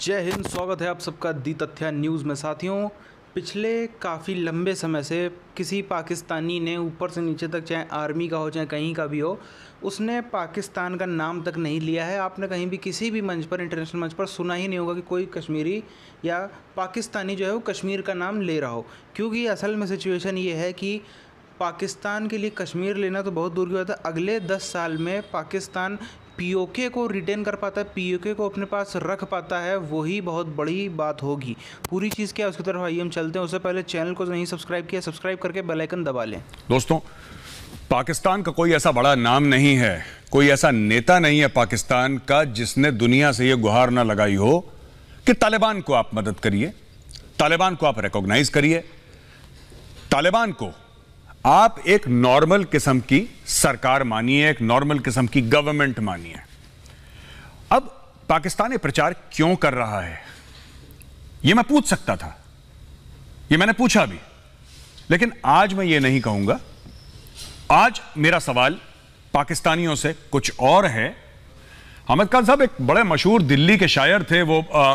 जय हिंद स्वागत है आप सबका दी तथ्या न्यूज़ में साथियों पिछले काफ़ी लंबे समय से किसी पाकिस्तानी ने ऊपर से नीचे तक चाहे आर्मी का हो चाहे कहीं का भी हो उसने पाकिस्तान का नाम तक नहीं लिया है आपने कहीं भी किसी भी मंच पर इंटरनेशनल मंच पर सुना ही नहीं होगा कि कोई कश्मीरी या पाकिस्तानी जो है वो कश्मीर का नाम ले रहा हो क्योंकि असल में सिचुएशन ये है कि पाकिस्तान के लिए कश्मीर लेना तो बहुत दूर की बात है अगले दस साल में पाकिस्तान पीओके को रिटेन कर पाता है पीओके को अपने पास रख पाता है वही बहुत बड़ी बात होगी पूरी चीज़ क्या उसकी तरफ आइए हम चलते हैं उससे पहले चैनल को नहीं सब्सक्राइब किया सब्सक्राइब करके बेलाइकन दबा लें दोस्तों पाकिस्तान का कोई ऐसा बड़ा नाम नहीं है कोई ऐसा नेता नहीं है पाकिस्तान का जिसने दुनिया से यह गुहार ना लगाई हो कि तालिबान को आप मदद करिए तालिबान को आप रिकॉग्नाइज करिए तालिबान को आप एक नॉर्मल किस्म की सरकार मानिए एक नॉर्मल किस्म की गवर्नमेंट मानिए अब पाकिस्तान प्रचार क्यों कर रहा है यह मैं पूछ सकता था यह मैंने पूछा भी लेकिन आज मैं ये नहीं कहूंगा आज मेरा सवाल पाकिस्तानियों से कुछ और है हमद खान साहब एक बड़े मशहूर दिल्ली के शायर थे वो आ...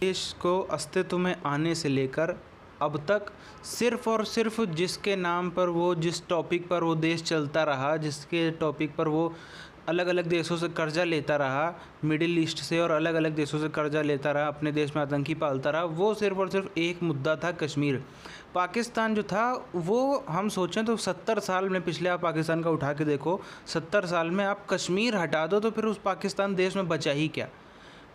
देश को अस्तित्व में आने से लेकर अब तक सिर्फ़ और सिर्फ जिसके नाम पर वो जिस टॉपिक पर वो देश चलता रहा जिसके टॉपिक पर वो अलग अलग देशों से कर्ज़ा लेता रहा मिडिल ईस्ट से और अलग अलग देशों से कर्ज़ा लेता रहा अपने देश में आतंकी पालता रहा वो सिर्फ़ और सिर्फ एक मुद्दा था कश्मीर पाकिस्तान जो था वो हम सोचें तो सत्तर साल में पिछले आप पाकिस्तान का उठा के देखो सत्तर साल में आप कश्मीर हटा दो तो फिर उस पाकिस्तान देश में बचा ही क्या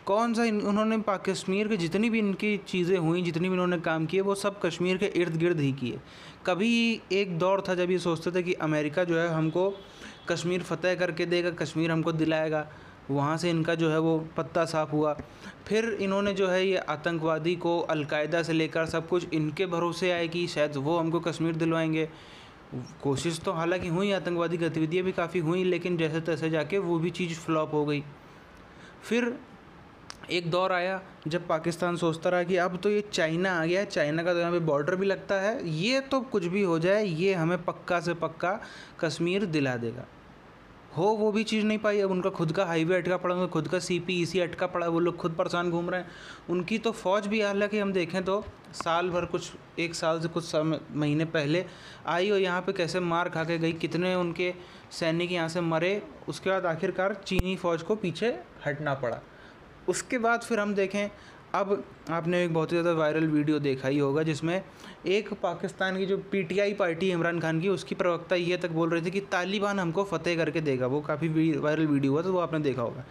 कौन सा उन्होंने कश्मीर के जितनी भी इनकी चीज़ें हुई जितनी भी इन्होंने काम किए वो सब कश्मीर के इर्द गिर्द ही किए कभी एक दौर था जब ये सोचते थे कि अमेरिका जो है हमको कश्मीर फतेह करके देगा कश्मीर हमको दिलाएगा वहाँ से इनका जो है वो पत्ता साफ हुआ फिर इन्होंने जो है ये आतंकवादी को अलकायदा से लेकर सब कुछ इनके भरोसे आए कि शायद वो हमको कश्मीर दिलवाएंगे कोशिश तो हालांकि हुई आतंकवादी गतिविधियाँ भी काफ़ी हुई लेकिन जैसे तैसे जाके वो भी चीज़ फ्लॉप हो गई फिर एक दौर आया जब पाकिस्तान सोचता रहा कि अब तो ये चाइना आ गया है चाइना का तो यहाँ पे बॉर्डर भी लगता है ये तो कुछ भी हो जाए ये हमें पक्का से पक्का कश्मीर दिला देगा हो वो भी चीज़ नहीं पाई अब उनका खुद का हाईवे अटका पड़ा उनका खुद का सी पी ई अटका पड़ा वो लोग खुद परेशान घूम रहे हैं उनकी तो फ़ौज भी हालांकि हम देखें तो साल भर कुछ एक साल से कुछ समय महीने पहले आई और यहाँ पे कैसे मार खा के गई कितने उनके सैनिक यहाँ से मरे उसके बाद आखिरकार चीनी फ़ौज को पीछे हटना पड़ा उसके बाद फिर हम देखें अब आपने एक बहुत ही ज़्यादा वायरल वीडियो देखा ही होगा जिसमें एक पाकिस्तान की जो पीटीआई पार्टी इमरान खान की उसकी प्रवक्ता ये तक बोल रही थी कि तालिबान हमको फतेह करके देगा वो काफ़ी वायरल वीडियो हुआ तो वो आपने देखा होगा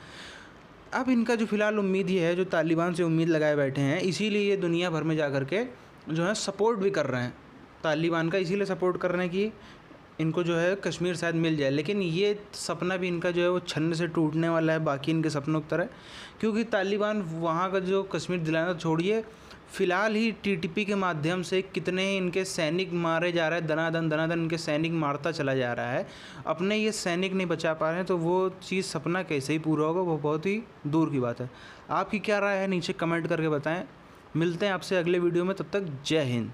अब इनका जो फ़िलहाल उम्मीद ये है जो तालिबान से उम्मीद लगाए बैठे हैं इसीलिए ये दुनिया भर में जा कर के जो है सपोर्ट भी कर रहे हैं तालिबान का इसीलिए सपोर्ट कर रहे हैं कि इनको जो है कश्मीर शायद मिल जाए लेकिन ये सपना भी इनका जो है वो छन्न से टूटने वाला है बाकी इनके सपनों की तरह क्योंकि तालिबान वहाँ का जो कश्मीर दिलाना छोड़िए फ़िलहाल ही टीटीपी के माध्यम से कितने इनके सैनिक मारे जा रहे हैं दनादन दनादन इनके सैनिक मारता चला जा रहा है अपने ये सैनिक नहीं बचा पा रहे हैं तो वो चीज़ सपना कैसे ही पूरा होगा वो बहुत ही दूर की बात है आपकी क्या राय है नीचे कमेंट करके बताएं मिलते हैं आपसे अगले वीडियो में तब तक जय हिंद